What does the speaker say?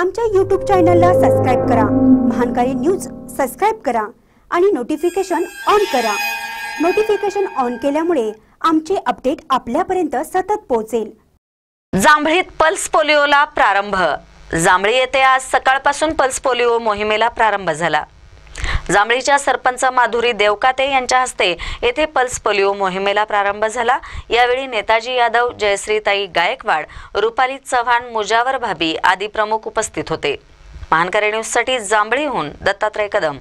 आमच्या यूट्यूब चॅनलला सबस्क्राईब करा महानकारी न्यूज सबस्क्राईब करा आणि नोटिफिकेशन ऑन करा नोटिफिकेशन ऑन केल्यामुळे आमचे अपडेट आपल्यापर्यंत सतत पोहोचेल जांभळीत पल्स पोलिओला प्रारंभ जांभळी येथे आज सकाळपासून पल्स पोलिओ मोहिमेला प्रारंभ झाला जांभळीच्या सरपंच माधुरी देवकाते यांच्या हस्ते येथे पल्स पोलिओ मोहिमेला प्रारंभ झाला यावेळी नेताजी यादव जयश्रीताई गायकवाड रुपाली चव्हाण मुजावर भाभी आदी प्रमुख उपस्थित होते महानकरे न्यूजसाठी जांभळीहून दत्तात्रय कदम